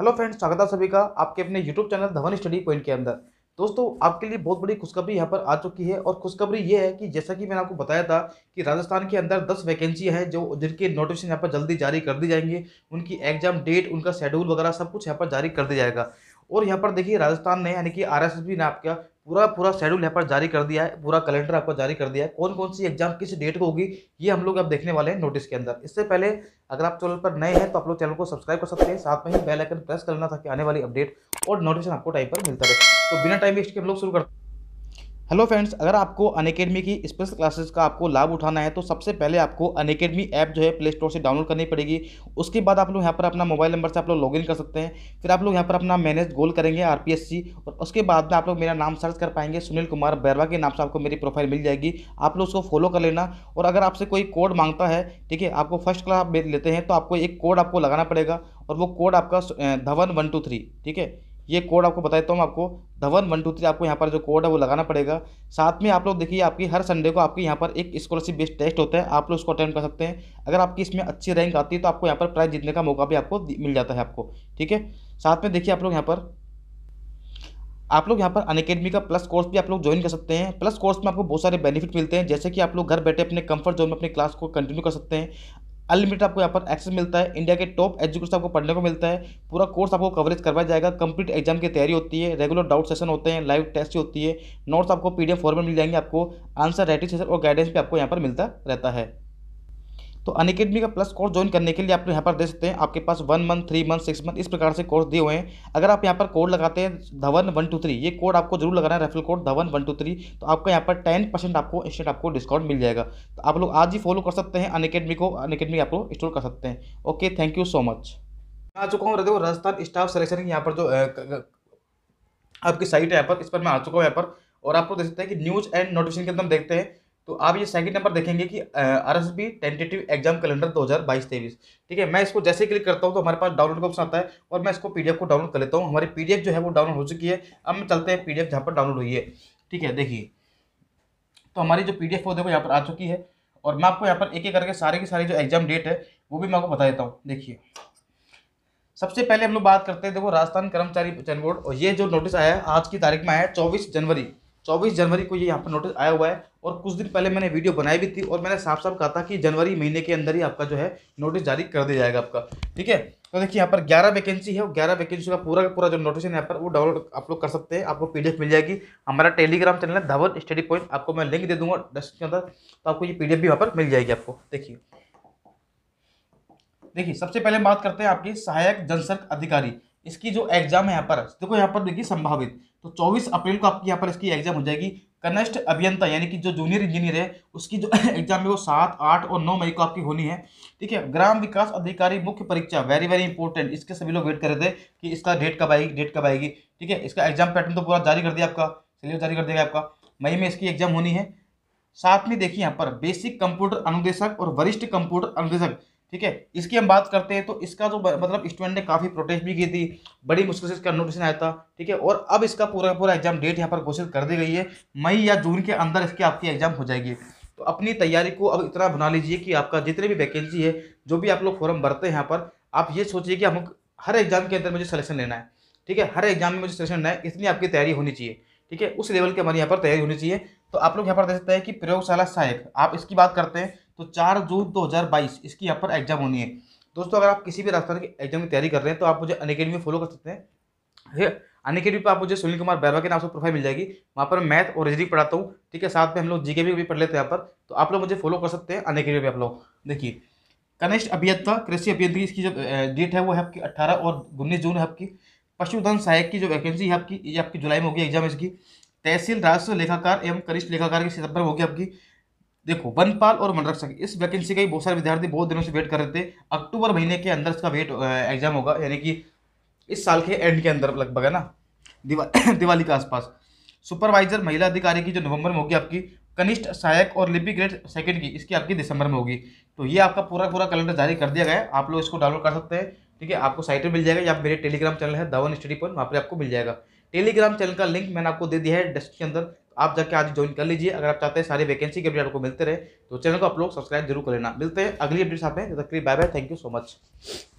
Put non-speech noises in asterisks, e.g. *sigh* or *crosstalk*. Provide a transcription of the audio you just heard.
hello friends स्वागत है सभी का आपके अपने YouTube channel Dhawan study point के अंदर दोस्तों आपके लिए बहुत बड़ी खुशखबरी यहाँ पर आ चुकी है और खुशखबरी ये है कि जैसा कि मैंने आपको बताया था कि राजस्थान के अंदर 10 वैकेंसी हैं जो जिनके नोटिफिकेशन यहाँ पर जल्दी जारी कर दी जाएंगे उनकी एग्जाम डेट उनका शेड्यूल वगैरह सब कुछ यहाँ पर जारी कर दिया जाएगा और यहाँ पर देखिए राजस्थान ने यानी कि आर ने आपका पूरा पूरा शेड्यूल यहाँ पर जारी कर दिया है पूरा कैलेंडर आपको जारी कर दिया है कौन कौन सी एग्जाम किस डेट को होगी ये हम लोग अब देखने वाले हैं नोटिस के अंदर इससे पहले अगर आप चैनल पर नए हैं तो आप लोग चैनल को सब्सक्राइब कर सकते हैं साथ में ही बेल आइकन प्रेस कर लेना ताकि आने वाली अपडेट और नोटिफिकेशन आपको टाइम पर मिलता रहे तो बिना टाइम वेस्ट के हम लोग शुरू करते हैं हेलो फ्रेंड्स अगर आपको अनकेडमी की स्पेशल क्लासेस का आपको लाभ उठाना है तो सबसे पहले आपको अनकेडमी ऐप जो है प्ले स्टोर से डाउनलोड करनी पड़ेगी उसके बाद आप लोग यहाँ पर अपना मोबाइल नंबर से आप लोग लॉगिन कर सकते हैं फिर आप लोग यहाँ पर अपना मैनेज गोल करेंगे आरपीएससी और उसके बाद में आप लोग मेरा नाम सर्च कर पाएंगे सुनील कुमार बैरवा के नाम से आपको मेरी प्रोफाइल मिल जाएगी आप लोग उसको फॉलो कर लेना और अगर आपसे कोई कोड मांगता है ठीक है आपको फर्स्ट क्लास लेते हैं तो आपको एक कोड आपको लगाना पड़ेगा और वो कोड आपका धवन वन टू थ्री ठीक है ये कोड आपको बता देता हूँ आपको धवन वन टू थ्री आपको यहाँ पर जो कोड है वो लगाना पड़ेगा साथ में आप लोग देखिए आपकी हर संडे को आपके यहाँ पर एक स्कॉलरशिप बेस्ड टेस्ट होता है आप लोग उसको अटेंड कर सकते हैं अगर आपकी इसमें अच्छी रैंक आती है तो आपको यहाँ पर प्राइज जीतने का मौका भी आपको मिल जाता है आपको ठीक है साथ में देखिए आप लोग यहाँ पर आप लोग यहाँ पर अनकेडमी का प्लस कोर्स भी आप लोग ज्वाइन कर सकते हैं प्लस कोर्स में आपको बहुत सारे बेनिफिट मिलते हैं जैसे कि आप लोग घर बैठे अपने कंफर्ट जोन में अपने क्लास को कंटिन्यू कर सकते हैं अनलिमिटेड आपको यहाँ पर एक्सेस मिलता है इंडिया के टॉप एजुकेशन आपको पढ़ने को मिलता है पूरा कोर्स आपको कवरेज करवाया जाएगा कंप्लीट एग्जाम की तैयारी होती है रेगुलर डाउट सेशन होते हैं लाइव टेस्ट होती है नोट्स आपको पीडीएफ फॉर्मेट मिल जाएंगे आपको आंसर राइटिंग सेशन और गाइडेंस भी आपको यहाँ पर मिलता रहता है तो अनकेडमी का प्लस कोर्स ज्वाइन करने के लिए आप यहाँ पर देख सकते हैं आपके पास one month three month six month इस प्रकार से कोर्स दिए हुए हैं अगर आप यहाँ पर कोड लगाते हैं धवन वन टू थ्री ये कोड आपको जरूर लगाना है referral code Dhawan one two three तो आपको यहाँ पर टेन परसेंट आपको इंस्टेंट आपको डिस्काउंट मिल जाएगा तो आप लोग आज ही फॉलो कर सकते हैं अनकेडमी को अनकेडमी आप लोग इंस्टॉल कर सकते हैं okay thank you so much आ चुका हूँ देखो राजस्थान स्टाफ सेलेक्शन की यहाँ पर जो आपकी साइट है यहाँ पर इस पर मैं आ चुका हूँ यहाँ पर और लोग देख सकते हैं कि न्यूज़ एंड नोटिफिकेशन के अंदर देखते हैं तो आप ये सेकंड नंबर देखेंगे कि R S B tentative exam calendar 2022 तेईस ठीक है मैं इसको जैसे क्लिक करता हूँ तो हमारे पास डाउनलोड का ऑप्शन आता है और मैं इसको पीडीएफ को डाउनलोड कर लेता हूँ हमारी पीडीएफ जो है वो डाउनलोड हो चुकी है अब मैं चलते हैं पीडीएफ जहाँ पर डाउनलोड हुई है ठीक है देखिए तो हमारी जो पी डी एफ वो यहाँ पर आ चुकी है और मैं आपको यहाँ पर एक एक करके सारे की सारी जो एग्जाम डेट है वो भी मैं आपको बता देता हूँ देखिए सबसे पहले हम लोग बात करते हैं देखो राजस्थान कर्मचारी चयन बोर्ड और ये जो नोटिस आया है आज की तारीख में आया है चौबीस जनवरी चौबीस जनवरी को ये यहाँ पर नोटिस आया हुआ है और कुछ दिन पहले मैंने वीडियो बनाई भी थी और मैंने साफ साफ कहा था कि जनवरी महीने के अंदर ही आपका जो है नोटिस जारी कर दिया जाएगा आपका ठीक है तो देखिए यहाँ पर ग्यारह वैकेंसी है और ग्यारह वैकेंसी का पूरा का पूरा जो नोटिस है यहाँ पर वो डाउनलोड आप लोग कर सकते हैं आपको पीडीएफ मिल जाएगी हमारा टेलीग्राम चैनल है धवन स्टडी पॉइंट आपको मैं लिंक दे दूंगा डेस्क के अंदर तो आपको ये पीडीएफ भी यहाँ पर मिल जाएगी आपको देखिए देखिए सबसे पहले बात करते हैं आपकी सहायक जनसंपर्क अधिकारी इसकी जो एग्जाम है यहाँ पर देखो यहाँ पर देखिए संभावित तो 24 अप्रैल को आपकी यहाँ पर इसकी एग्जाम हो जाएगी कनिष्ठ अभियंता यानी कि जो जूनियर इंजीनियर है उसकी जो एग्जाम *coughs* है वो सात आठ और नौ मई को आपकी होनी है ठीक है ग्राम विकास अधिकारी मुख्य परीक्षा वेरी वेरी इंपॉर्टेंट इसके सभी लोग वेट कर रहे थे कि इसका डेट कब आएगी डेट कब आएगी ठीक है इसका एग्जाम पैटर्न तो पूरा जारी कर दिया आपका सिलेबस जारी कर देगा आपका मई में इसकी एग्जाम होनी है साथ में देखिए यहाँ पर बेसिक कंप्यूटर अनुदेशक और वरिष्ठ कंप्यूटर अनुदेशक ठीक है इसकी हम बात करते हैं तो इसका जो मतलब स्टूडेंट ने काफ़ी प्रोटेस्ट भी की थी बड़ी मुश्किल से इसका नोटिस आया था ठीक है और अब इसका पूरा पूरा एग्जाम डेट यहाँ पर घोषित कर दी गई है मई या जून के अंदर इसकी आपकी एग्जाम हो जाएगी तो अपनी तैयारी को अब इतना बना लीजिए कि आपका जितने भी वैकेंसी है जो भी आप लोग फॉर्म भरते हैं यहाँ पर आप ये सोचिए कि हम हर एग्जाम के अंदर मुझे सलेक्शन लेना है ठीक है हर एग्जाम में मुझे सलेक्शन लेना है इतनी आपकी तैयारी होनी चाहिए ठीक है उस लेवल के हमारे यहाँ पर तैयारी होनी चाहिए तो आप लोग यहाँ पर देख सकते हैं कि प्रयोगशाला सहायक आप इसकी बात करते हैं तो चार जून 2022 इसकी यहाँ पर एग्जाम होनी है दोस्तों अगर आप किसी भी राजस्थान के एग्जाम की तैयारी कर रहे हैं तो आप मुझे अनकेडमी में फॉलो कर सकते हैं अन अनकेडमी पर आप मुझे सुनील कुमार बैरवा के नाम से प्रोफाइल मिल जाएगी वहाँ पर मैथ और रीजनिंग पढ़ाता हूँ ठीक है साथ में हम लोग जीके भी पढ़ लेते हैं यहाँ पर तो आप लोग मुझे फॉलो कर सकते हैं अन पर आप लोग देखिए कनिष्ठ अभियंता कृषि अभियंता इसकी जो डेट है वो है आपकी अट्ठारह और उन्नीस जून है आपकी पशुधन सहायक की जो वैकेंसी है आपकी ये आपकी जुलाई में होगी एग्जाम इसकी तहसील राजस्व लेखाकार एवं कनिष्ठ लेखाकार की सितंबर होगी आपकी देखो वनपाल और मनरक्षक इस वैकेंसी का ही बहुत सारे विद्यार्थी बहुत दिनों से वेट कर रहे थे अक्टूबर महीने के अंदर इसका वेट एग्जाम होगा यानी कि इस साल के एंड के अंदर लगभग है ना दिवा *coughs* दिवाली के आसपास सुपरवाइजर महिला अधिकारी की जो नवंबर में होगी आपकी कनिष्ठ सहायक और लिपि ग्रेड सेकंड की इसकी आपकी दिसंबर में होगी तो ये आपका पूरा पूरा कैलेंडर जारी कर दिया गया है आप लोग इसको डाउनलोड कर सकते हैं ठीक है आपको साइट पर मिल जाएगा या मेरे टेलीग्राम चैनल है दवन स्टडी पॉइंट वहाँ पर आपको मिल जाएगा टेलीग्राम चैनल का लिंक मैंने आपको दे दिया है डेस्क के अंदर आप जाके आज ज्वाइन कर लीजिए अगर आप चाहते हैं सारी वैकेंसी के अपडेट आपको मिलते रहे तो चैनल को आप लोग सब्सक्राइब जरूर कर लेना मिलते हैं अगली अपडेट आप तक bye bye thank you so much